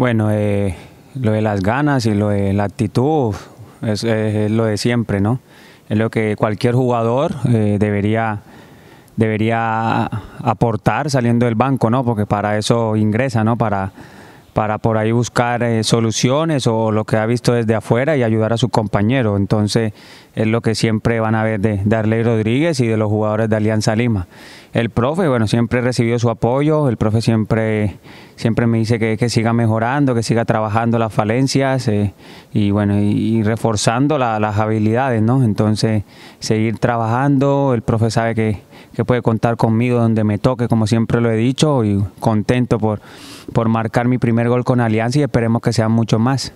Bueno, eh, lo de las ganas y lo de la actitud es, lo de siempre, ¿no? Es lo que cualquier jugador eh, debería, debería aportar saliendo del banco, ¿no? Porque para eso ingresa, ¿no? Para, para por ahí buscar eh, soluciones o lo que ha visto desde afuera y ayudar a su compañero. Entonces, es lo que siempre van a ver de Darley Rodríguez y de los jugadores de Alianza Lima. El profe, bueno, siempre recibido su apoyo, el profe siempre, siempre me dice que, siga mejorando, que siga trabajando las falencias eh, y bueno, y, reforzando las habilidades, ¿no? Entonces, seguir trabajando, el profe sabe que, puede contar conmigo donde me toque, como siempre lo he dicho, y contento por, por marcar mi primer gol con Alianza y esperemos que sea mucho más.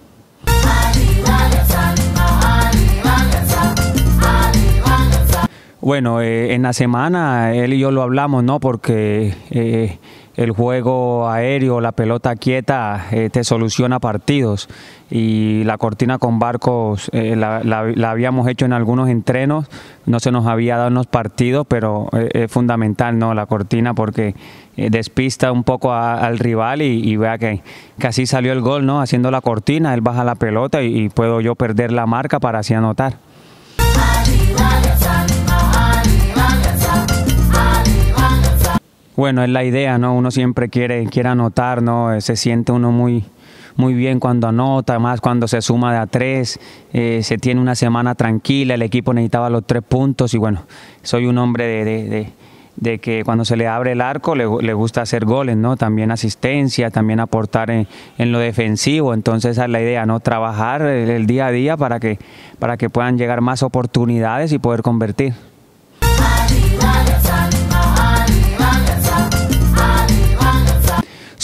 Bueno, eh, en la semana él y yo lo hablamos, ¿no? Porque eh, el juego aéreo, la pelota quieta, eh, te soluciona partidos. Y la cortina con barcos la, habíamos hecho en algunos entrenos, no se nos había dado unos partidos, pero es fundamental, ¿no? La cortina porque despista un poco al rival y, vea que, casi así salió el gol, ¿no? Haciendo la cortina, él baja la pelota y puedo yo perder la marca para así anotar. Bueno, es la idea, ¿no? Uno siempre quiere, quiere anotar, ¿no? Eh, se siente uno muy, muy bien cuando anota, más cuando se suma de a tres, eh, se tiene una semana tranquila, el equipo necesitaba los tres puntos y bueno, soy un hombre de, que cuando se le abre el arco le, gusta hacer goles, ¿no? También asistencia, también aportar en, lo defensivo, entonces esa es la idea, ¿no? Trabajar el, el día a día para que, para que puedan llegar más oportunidades y poder convertir.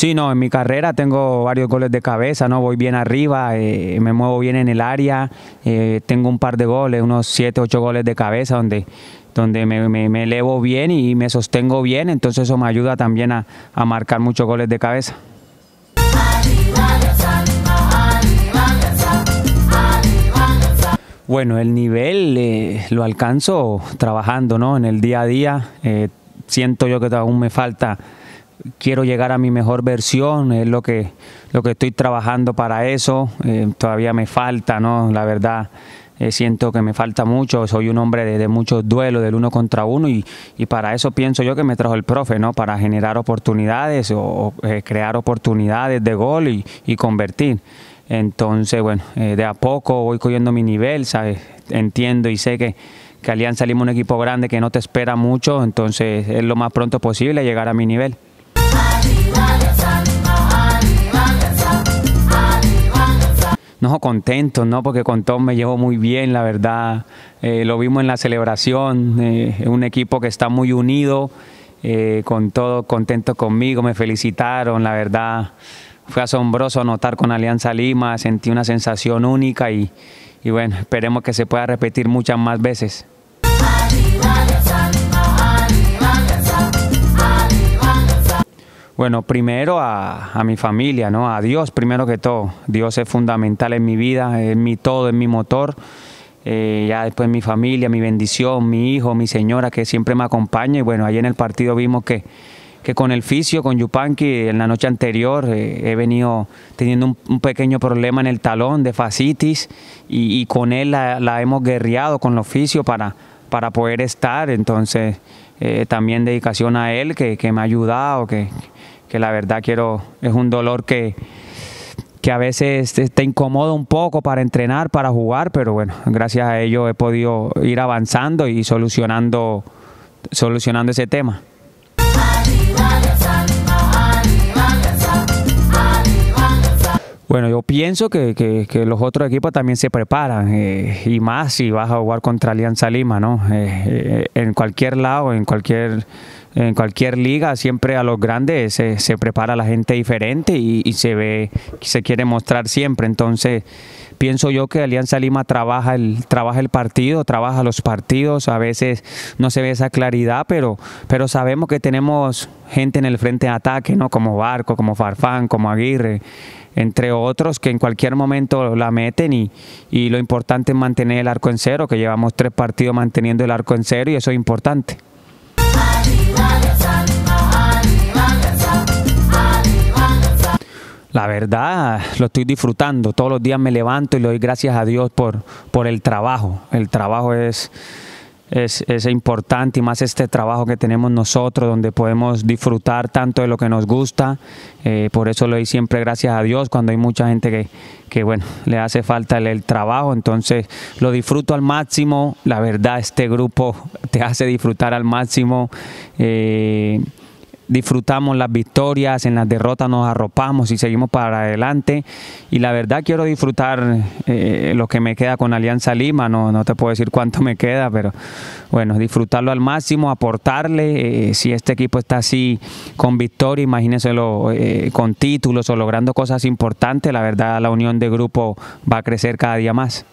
Sí, no, en mi carrera tengo varios goles de cabeza, ¿no? Voy bien arriba, eh, me muevo bien en el área, eh, tengo un par de goles, unos 7, 8 goles de cabeza donde, donde me, elevo bien y me sostengo bien, entonces eso me ayuda también a, marcar muchos goles de cabeza. Bueno, el nivel eh, lo alcanzo trabajando, ¿no? En el día a día. siento yo que aún me falta quiero llegar a mi mejor versión, es lo que, lo que estoy trabajando para eso, eh, todavía me falta, ¿no? La verdad, eh, siento que me falta mucho, soy un hombre de, muchos duelos, del uno contra uno, y, para eso pienso yo que me trajo el profe, ¿no? Para generar oportunidades o, eh, crear oportunidades de gol y, convertir. Entonces, bueno, de a poco voy cogiendo mi nivel, ¿sabes? Entiendo y sé que que Alianza Lima un equipo grande que no te espera mucho, entonces es lo más pronto posible llegar a mi nivel. no, contento, ¿no? Porque con todo me llevo muy bien, la verdad. Eh, lo vimos en la celebración, eh, un equipo que está muy unido, eh, con todo contento conmigo, me felicitaron, la verdad. Fue asombroso notar con Alianza Lima, sentí una sensación única y, y bueno, esperemos que se pueda repetir muchas más veces. Bueno, primero a, mi familia, ¿no? A Dios, primero que todo. Dios es fundamental en mi vida, es mi todo, es mi motor. Eh, ya después mi familia, mi bendición, mi hijo, mi señora que siempre me acompaña. Y bueno, ahí en el partido vimos que, que con el fisio, con Yupanqui, en la noche anterior eh, he venido teniendo un, pequeño problema en el talón de fascitis y, con él la, hemos guerreado con el oficio para, para poder estar. Entonces eh, también dedicación a él que, me ha ayudado, que, que, la verdad quiero, es un dolor que, que a veces te, incomoda un poco para entrenar, para jugar, pero bueno, gracias a ello he podido ir avanzando y solucionando, solucionando ese tema. Bueno, yo pienso que, que, los otros equipos también se preparan, eh, y más si vas a jugar contra Alianza Lima, ¿no? Eh, eh, en cualquier lado, en cualquier, en cualquier liga, siempre a los grandes se, se prepara la gente diferente y, y, se ve, se quiere mostrar siempre. Entonces, pienso yo que Alianza Lima trabaja el, trabaja el partido, trabaja los partidos, a veces no se ve esa claridad, pero, pero sabemos que tenemos gente en el frente de ataque, ¿no? Como Barco, como Farfán, como Aguirre entre otros que en cualquier momento la meten y, y lo importante es mantener el arco en cero, que llevamos tres partidos manteniendo el arco en cero y eso es importante. La verdad, lo estoy disfrutando. Todos los días me levanto y le doy gracias a Dios por, por el trabajo. El trabajo es es, importante y más este trabajo que tenemos nosotros donde podemos disfrutar tanto de lo que nos gusta. Eh, por eso lo doy siempre gracias a Dios cuando hay mucha gente que, que bueno, le hace falta el, trabajo. Entonces lo disfruto al máximo. La verdad, este grupo te hace disfrutar al máximo. Eh, disfrutamos las victorias, en las derrotas nos arropamos y seguimos para adelante. Y la verdad quiero disfrutar eh, lo que me queda con Alianza Lima, no, no te puedo decir cuánto me queda, pero bueno, disfrutarlo al máximo, aportarle. Eh, si este equipo está así con victoria, imagínenselo eh, con títulos o logrando cosas importantes, la verdad la unión de grupo va a crecer cada día más.